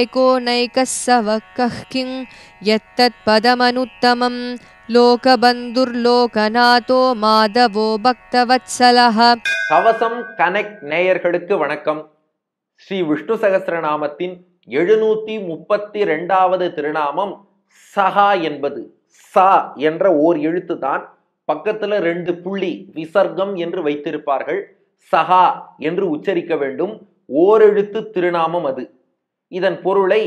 एको नैकः स कः किं यत्तत्पदमनुत्तमं லோகபந்துர்லோகநாதோ மாதவோ பக்தவத்சலஹ கவசம் கனெக்ட் நேயர்களுக்கு வணக்கம் ஸ்ரீ விஷ்ணு சகசிரநாமத்தின் எழுநூத்தி முப்பத்தி ரெண்டாவது திருநாமம் சஹா என்பது சா என்ற ஓர் எழுத்துதான் தான் பக்கத்துல ரெண்டு புள்ளி விசர்க்கம் என்று வைத்திருப்பார்கள் சஹா என்று உச்சரிக்க வேண்டும் ஓரெழுத்து திருநாமம் அது இதன் பொருளை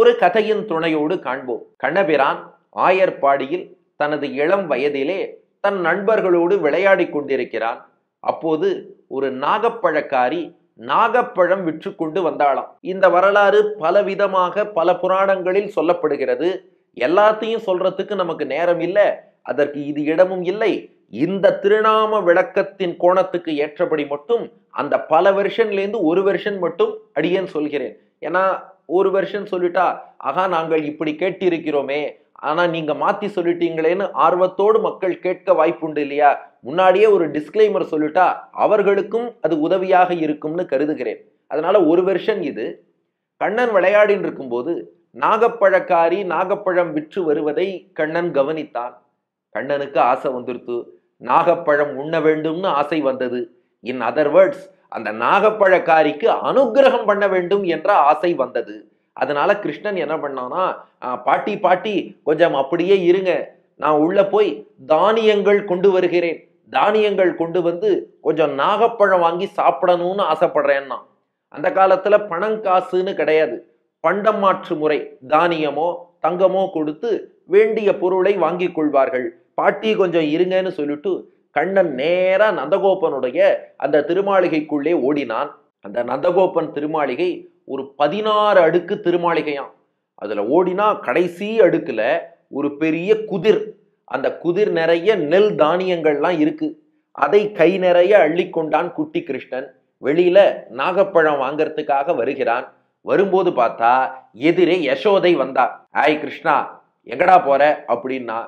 ஒரு கதையின் துணையோடு காண்போம் கண்ணபிரான் ஆயர்பாடியில் தனது இளம் வயதிலே தன் நண்பர்களோடு விளையாடி கொண்டிருக்கிறான் அப்போது ஒரு நாகப்பழக்காரி நாகப்பழம் விற்று கொண்டு வந்தாளாம் இந்த வரலாறு பலவிதமாக பல புராணங்களில் சொல்லப்படுகிறது எல்லாத்தையும் சொல்றதுக்கு நமக்கு நேரம் இல்லை அதற்கு இது இடமும் இல்லை இந்த திருநாம விளக்கத்தின் கோணத்துக்கு ஏற்றபடி மட்டும் அந்த பல வெர்ஷன்லேருந்து ஒரு வெர்ஷன் மட்டும் அடியேன் சொல்கிறேன் ஏன்னா ஒரு வருஷம் சொல்லிட்டா ஆகா நாங்கள் இப்படி கேட்டிருக்கிறோமே ஆனால் நீங்கள் மாற்றி சொல்லிட்டீங்களேன்னு ஆர்வத்தோடு மக்கள் கேட்க வாய்ப்புண்டு இல்லையா முன்னாடியே ஒரு டிஸ்க்ளைமர் சொல்லிட்டா அவர்களுக்கும் அது உதவியாக இருக்கும்னு கருதுகிறேன் அதனால ஒரு வருஷம் இது கண்ணன் விளையாடின்னு இருக்கும்போது நாகப்பழக்காரி நாகப்பழம் விற்று வருவதை கண்ணன் கவனித்தான் கண்ணனுக்கு ஆசை வந்துருத்து நாகப்பழம் உண்ண வேண்டும்னு ஆசை வந்தது இன் அதர் வேர்ட்ஸ் அந்த நாகப்பழக்காரிக்கு அனுகிரகம் பண்ண வேண்டும் என்ற ஆசை வந்தது அதனால கிருஷ்ணன் என்ன பண்ணான்னா பாட்டி பாட்டி கொஞ்சம் அப்படியே இருங்க நான் உள்ள போய் தானியங்கள் கொண்டு வருகிறேன் தானியங்கள் கொண்டு வந்து கொஞ்சம் நாகப்பழம் வாங்கி சாப்பிடணும்னு ஆசைப்படுறேன்னா அந்த காலத்துல பணம் காசுன்னு கிடையாது பண்டம் மாற்று முறை தானியமோ தங்கமோ கொடுத்து வேண்டிய பொருளை வாங்கி கொள்வார்கள் பாட்டி கொஞ்சம் இருங்கன்னு சொல்லிட்டு கண்ணன் நேராக நந்தகோபனுடைய அந்த திருமாளிகைக்குள்ளே ஓடினான் அந்த நந்தகோபன் திருமாளிகை ஒரு பதினாறு அடுக்கு திருமாளிகையாம் அதில் ஓடினா கடைசி அடுக்கில் ஒரு பெரிய குதிர் அந்த குதிர் நிறைய நெல் தானியங்கள்லாம் இருக்குது அதை கை நிறைய அள்ளிக்கொண்டான் குட்டி கிருஷ்ணன் வெளியில நாகப்பழம் வாங்கறதுக்காக வருகிறான் வரும்போது பார்த்தா எதிரே யசோதை வந்தா ஆய் கிருஷ்ணா எங்கடா போற அப்படின்னா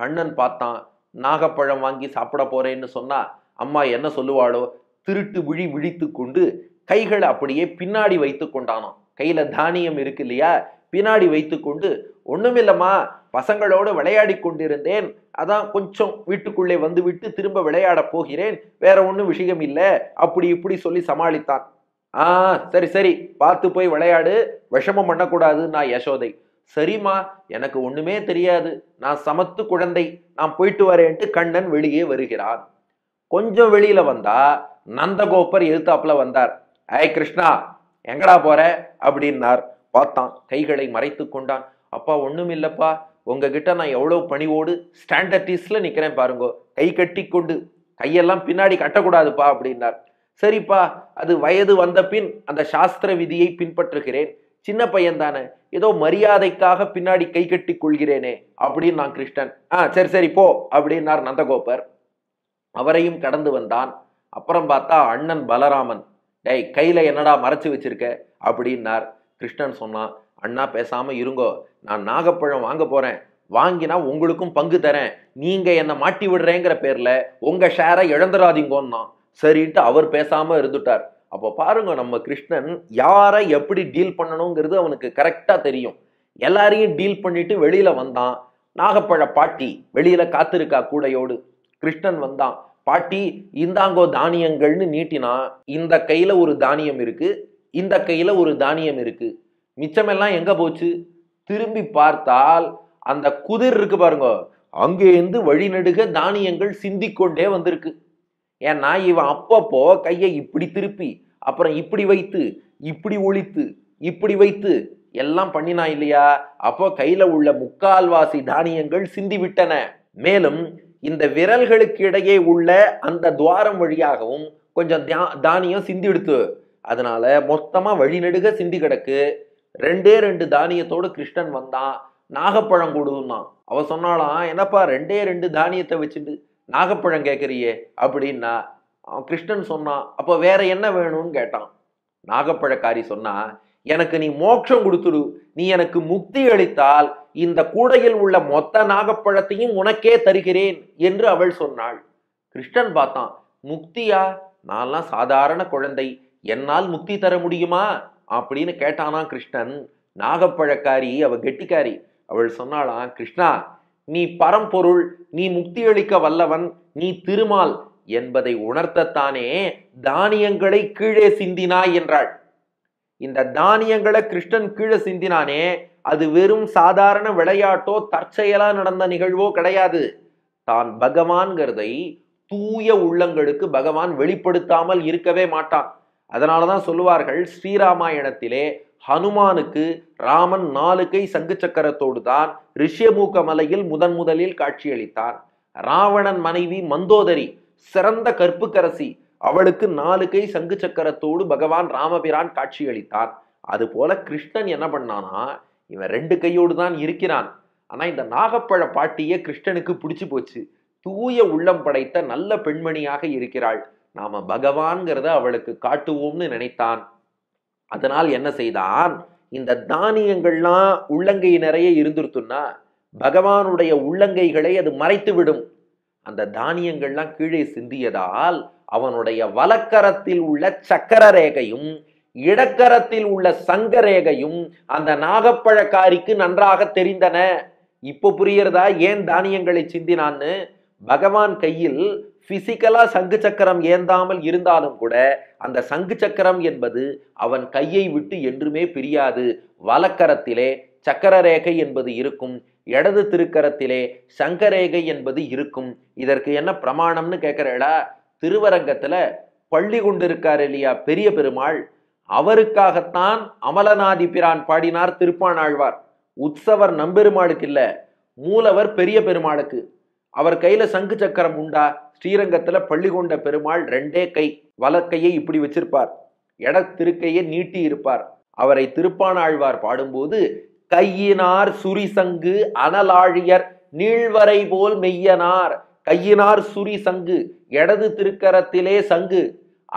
கண்ணன் பார்த்தான் நாகப்பழம் வாங்கி சாப்பிட போறேன்னு சொன்னா அம்மா என்ன சொல்லுவாளோ திருட்டு விழி விழித்து கொண்டு கைகளை அப்படியே பின்னாடி வைத்து கொண்டானோ கையில தானியம் இருக்கு இல்லையா பின்னாடி வைத்து கொண்டு ஒண்ணுமில்லம்மா பசங்களோடு விளையாடி கொண்டிருந்தேன் அதான் கொஞ்சம் வீட்டுக்குள்ளே வந்து விட்டு திரும்ப விளையாட போகிறேன் வேற ஒன்றும் விஷயம் இல்லை அப்படி இப்படி சொல்லி சமாளித்தான் ஆ சரி சரி பார்த்து போய் விளையாடு விஷமம் பண்ணக்கூடாது நான் யசோதை சரிம்மா எனக்கு ஒண்ணுமே தெரியாது நான் சமத்து குழந்தை நான் போயிட்டு வரேன்ட்டு கண்ணன் வெளியே வருகிறான் கொஞ்சம் வெளியில வந்தா நந்தகோபர் எழுத்தாப்புல வந்தார் ஏய் கிருஷ்ணா எங்கடா போற அப்படின்னார் பார்த்தான் கைகளை மறைத்து கொண்டான் அப்பா ஒண்ணும் இல்லப்பா உங்ககிட்ட நான் எவ்வளோ பணிவோடு ஸ்டாண்டர்டீஸில் நிற்கிறேன் பாருங்கோ கை கட்டி கொண்டு கையெல்லாம் பின்னாடி கட்டக்கூடாதுப்பா அப்படின்னார் சரிப்பா அது வயது வந்த பின் அந்த சாஸ்திர விதியை பின்பற்றுகிறேன் சின்ன பையன் தானே ஏதோ மரியாதைக்காக பின்னாடி கை கட்டி கொள்கிறேனே அப்படின்னு நான் கிருஷ்ணன் ஆ சரி சரி போ அப்படின்னார் நந்தகோபர் அவரையும் கடந்து வந்தான் அப்புறம் பார்த்தா அண்ணன் பலராமன் டேய் கையில் என்னடா மறைச்சு வச்சிருக்க அப்படின்னார் கிருஷ்ணன் சொன்னான் அண்ணா பேசாமல் இருங்கோ நான் நாகப்பழம் வாங்க போகிறேன் வாங்கினா உங்களுக்கும் பங்கு தரேன் நீங்கள் என்னை மாட்டி விடுறேங்கிற பேரில் உங்கள் ஷேரை இழந்துடாதீங்கன்னு சரின்ட்டு அவர் பேசாமல் இருந்துட்டார் அப்போ பாருங்க நம்ம கிருஷ்ணன் யாரை எப்படி டீல் பண்ணணுங்கிறது அவனுக்கு கரெக்டாக தெரியும் எல்லாரையும் டீல் பண்ணிட்டு வெளியில வந்தான் நாகப்பழ பாட்டி வெளியில காத்திருக்கா கூடையோடு கிருஷ்ணன் வந்தான் பாட்டி இந்தாங்கோ தானியங்கள்னு நீட்டினா இந்த கையில ஒரு தானியம் இருக்கு இந்த கையில ஒரு தானியம் இருக்கு மிச்சமெல்லாம் எங்க போச்சு திரும்பி பார்த்தால் அந்த குதிர் இருக்கு பாருங்க அங்கேருந்து வழிநடுக தானியங்கள் சிந்திக்கொண்டே வந்திருக்கு ஏன்னா இவன் அப்பப்போ கையை இப்படி திருப்பி அப்புறம் இப்படி வைத்து இப்படி ஒழித்து இப்படி வைத்து எல்லாம் பண்ணினா இல்லையா அப்போ கையில உள்ள முக்கால்வாசி தானியங்கள் சிந்தி விட்டன மேலும் இந்த விரல்களுக்கு இடையே உள்ள அந்த துவாரம் வழியாகவும் கொஞ்சம் தானியம் சிந்தி எடுத்து அதனால மொத்தமா வழிநெடுக சிந்தி கிடக்கு ரெண்டே ரெண்டு தானியத்தோடு கிருஷ்ணன் வந்தான் நாகப்பழம் கொடுதுன்னா அவ சொன்னாலாம் என்னப்பா ரெண்டே ரெண்டு தானியத்தை வச்சுட்டு நாகப்பழம் கேட்குறியே அப்படின்னா அவன் கிருஷ்ணன் சொன்னான் அப்போ வேற என்ன வேணும்னு கேட்டான் நாகப்பழக்காரி சொன்னா எனக்கு நீ மோட்சம் கொடுத்துடு நீ எனக்கு முக்தி அளித்தால் இந்த கூடையில் உள்ள மொத்த நாகப்பழத்தையும் உனக்கே தருகிறேன் என்று அவள் சொன்னாள் கிருஷ்ணன் பார்த்தான் முக்தியா நான்லாம் சாதாரண குழந்தை என்னால் முக்தி தர முடியுமா அப்படின்னு கேட்டானா கிருஷ்ணன் நாகப்பழக்காரி அவ கெட்டிக்காரி அவள் சொன்னாளாம் கிருஷ்ணா நீ பரம்பொருள் நீ முக்தியளிக்க வல்லவன் நீ திருமால் என்பதை உணர்த்தத்தானே தானியங்களை கீழே சிந்தினாய் என்றாள் இந்த தானியங்களை கிருஷ்ணன் கீழே சிந்தினானே அது வெறும் சாதாரண விளையாட்டோ தற்செயலா நடந்த நிகழ்வோ கிடையாது தான் பகவான்கிறதை தூய உள்ளங்களுக்கு பகவான் வெளிப்படுத்தாமல் இருக்கவே மாட்டான் அதனாலதான் சொல்லுவார்கள் ஸ்ரீராமாயணத்திலே ஹனுமானுக்கு ராமன் நாலு கை சங்கு சக்கரத்தோடு தான் ரிஷியமூக்க மலையில் முதன் முதலில் காட்சியளித்தான் ராவணன் மனைவி மந்தோதரி சிறந்த கற்புக்கரசி அவளுக்கு நாலு கை சங்கு சக்கரத்தோடு பகவான் ராமபிரான் காட்சியளித்தார் அதுபோல கிருஷ்ணன் என்ன பண்ணானா இவன் ரெண்டு கையோடு தான் இருக்கிறான் ஆனால் இந்த நாகப்பழ பாட்டியே கிருஷ்ணனுக்கு பிடிச்சு போச்சு தூய உள்ளம் படைத்த நல்ல பெண்மணியாக இருக்கிறாள் நாம பகவான்கிறத அவளுக்கு காட்டுவோம்னு நினைத்தான் அதனால் என்ன செய்தான் இந்த தானியங்கள்லாம் உள்ளங்கை நிறைய இருந்துருத்துன்னா பகவானுடைய உள்ளங்கைகளை அது மறைத்து விடும் அந்த தானியங்கள்லாம் கீழே சிந்தியதால் அவனுடைய வலக்கரத்தில் உள்ள சக்கர ரேகையும் இடக்கரத்தில் உள்ள சங்க ரேகையும் அந்த நாகப்பழக்காரிக்கு நன்றாக தெரிந்தன இப்போ புரியறதா ஏன் தானியங்களை சிந்தினான்னு பகவான் கையில் பிசிக்கலா சங்கு சக்கரம் ஏந்தாமல் இருந்தாலும் கூட அந்த சங்கு சக்கரம் என்பது அவன் கையை விட்டு என்றுமே பிரியாது வலக்கரத்திலே சக்கர ரேகை என்பது இருக்கும் இடது திருக்கரத்திலே சங்கரேகை என்பது இருக்கும் இதற்கு என்ன பிரமாணம்னு கேட்குறேடா திருவரங்கத்தில் பள்ளி கொண்டு இருக்கார் இல்லையா பெரிய பெருமாள் அவருக்காகத்தான் அமலநாதி பிரான் பாடினார் திருப்பான் ஆழ்வார் உற்சவர் நம்பெருமாளுக்கு இல்லை மூலவர் பெரிய பெருமாளுக்கு அவர் கையில் சங்கு சக்கரம் உண்டா ஸ்ரீரங்கத்தில் பள்ளி கொண்ட பெருமாள் ரெண்டே கை வலக்கையை இப்படி வச்சிருப்பார் இடத்திருக்கையை நீட்டி இருப்பார் அவரை திருப்பானாழ்வார் பாடும்போது கையினார் சுரிசங்கு அனலாழியர் நீழ்வரை போல் மெய்யனார் கையினார் சுரி சங்கு இடது திருக்கரத்திலே சங்கு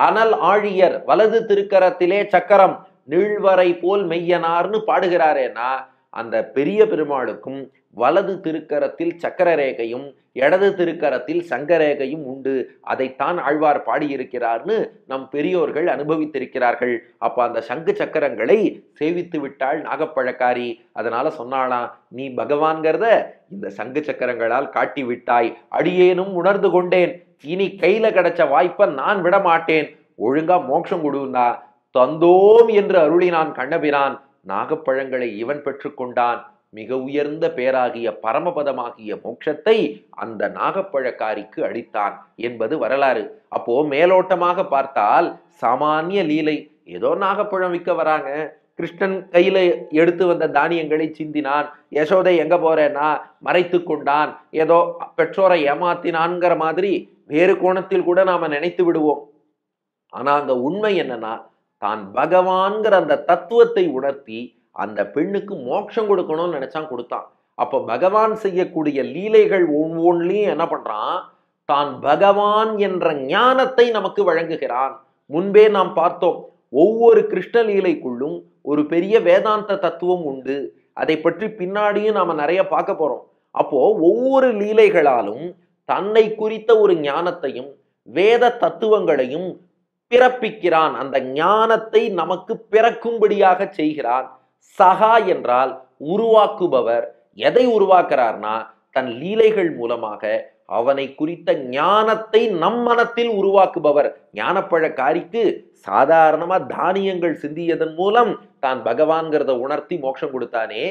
அனல் ஆழியர் வலது திருக்கரத்திலே சக்கரம் நீழ்வரை போல் மெய்யனார்னு பாடுகிறாரேனா அந்த பெரிய பெருமாளுக்கும் வலது திருக்கரத்தில் சக்கர ரேகையும் இடது திருக்கரத்தில் சங்கரேகையும் உண்டு அதைத்தான் ஆழ்வார் பாடியிருக்கிறார்னு நம் பெரியோர்கள் அனுபவித்திருக்கிறார்கள் அப்போ அந்த சங்கு சக்கரங்களை சேவித்து விட்டாள் நாகப்பழக்காரி அதனால சொன்னாளாம் நீ பகவான்கிறத இந்த சங்கு சக்கரங்களால் காட்டி விட்டாய் அடியேனும் உணர்ந்து கொண்டேன் இனி கையில கிடைச்ச வாய்ப்பை நான் விடமாட்டேன் ஒழுங்கா மோட்சம் கொடுந்தா தந்தோம் என்று அருளினான் கண்ணபிரான் நாகப்பழங்களை இவன் பெற்றுக்கொண்டான் மிக உயர்ந்த பேராகிய பரமபதமாகிய மோட்சத்தை அந்த நாகப்பழக்காரிக்கு அளித்தான் என்பது வரலாறு அப்போ மேலோட்டமாக பார்த்தால் சாமானிய லீலை ஏதோ நாகப்பழம் விற்க வராங்க கிருஷ்ணன் கையில எடுத்து வந்த தானியங்களை சிந்தினான் யசோதை எங்க போறேன்னா மறைத்து கொண்டான் ஏதோ பெற்றோரை ஏமாத்தினான்ங்கிற மாதிரி வேறு கோணத்தில் கூட நாம நினைத்து விடுவோம் ஆனா அந்த உண்மை என்னன்னா தான் பகவான்கிற அந்த தத்துவத்தை உணர்த்தி அந்த பெண்ணுக்கு மோட்சம் கொடுக்கணும்னு நினைச்சான் கொடுத்தான் அப்போ பகவான் செய்யக்கூடிய லீலைகள் ஒவ்வொன்றிலையும் என்ன பண்ணுறான் தான் பகவான் என்ற ஞானத்தை நமக்கு வழங்குகிறான் முன்பே நாம் பார்த்தோம் ஒவ்வொரு கிருஷ்ண லீலைக்குள்ளும் ஒரு பெரிய வேதாந்த தத்துவம் உண்டு அதை பற்றி பின்னாடியும் நாம் நிறைய பார்க்க போகிறோம் அப்போ ஒவ்வொரு லீலைகளாலும் தன்னை குறித்த ஒரு ஞானத்தையும் வேத தத்துவங்களையும் பிறப்பிக்கிறான் அந்த ஞானத்தை நமக்கு பிறக்கும்படியாக செய்கிறான் சகா என்றால் உருவாக்குபவர் எதை உருவாக்குறார்னா தன் லீலைகள் மூலமாக அவனை குறித்த ஞானத்தை நம் மனத்தில் உருவாக்குபவர் ஞானப்பழக்காரிக்கு சாதாரணமா தானியங்கள் சிந்தியதன் மூலம் தான் பகவான்கிறத உணர்த்தி மோட்சம் கொடுத்தானே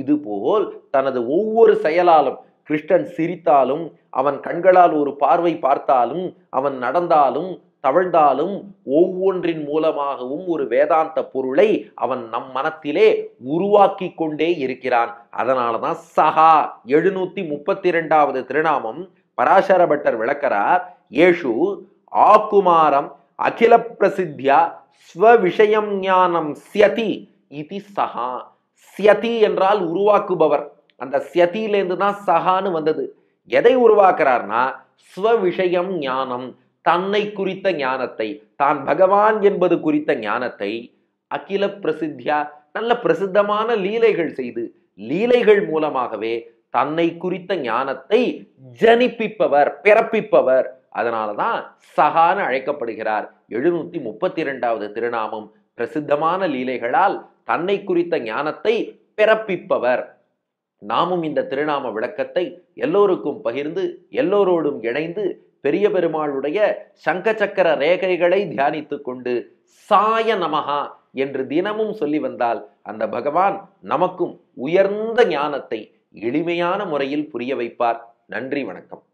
இதுபோல் தனது ஒவ்வொரு செயலாலும் கிருஷ்ணன் சிரித்தாலும் அவன் கண்களால் ஒரு பார்வை பார்த்தாலும் அவன் நடந்தாலும் தவழ்ந்தாலும் ஒவ்வொன்றின் மூலமாகவும் ஒரு வேதாந்த பொருளை அவன் நம் மனத்திலே உருவாக்கி கொண்டே இருக்கிறான் அதனால தான் சஹா எழுநூத்தி முப்பத்தி இரண்டாவது திருநாமம் பராசர பட்டர் விளக்கிறார் ஏஷு ஆக்குமாரம் அகில பிரசித்தியா ஸ்வவிஷயம் ஞானம் சியதி இது சஹா சியதி என்றால் உருவாக்குபவர் அந்த சியதியிலேருந்து தான் சஹான்னு வந்தது எதை உருவாக்குறார்னா ஸ்வவிஷயம் ஞானம் தன்னை குறித்த ஞானத்தை தான் பகவான் என்பது குறித்த ஞானத்தை அகில பிரசித்தியா நல்ல பிரசித்தமான லீலைகள் செய்து லீலைகள் மூலமாகவே தன்னை குறித்த ஞானத்தை ஜனிப்பிப்பவர் பிறப்பிப்பவர் அதனாலதான் சகான அழைக்கப்படுகிறார் எழுநூத்தி முப்பத்தி இரண்டாவது திருநாமம் பிரசித்தமான லீலைகளால் தன்னை குறித்த ஞானத்தை பிறப்பிப்பவர் நாமும் இந்த திருநாம விளக்கத்தை எல்லோருக்கும் பகிர்ந்து எல்லோரோடும் இணைந்து பெரிய பெருமாளுடைய சங்க சக்கர ரேகைகளை தியானித்து கொண்டு சாய நமகா என்று தினமும் சொல்லி வந்தால் அந்த பகவான் நமக்கும் உயர்ந்த ஞானத்தை எளிமையான முறையில் புரிய வைப்பார் நன்றி வணக்கம்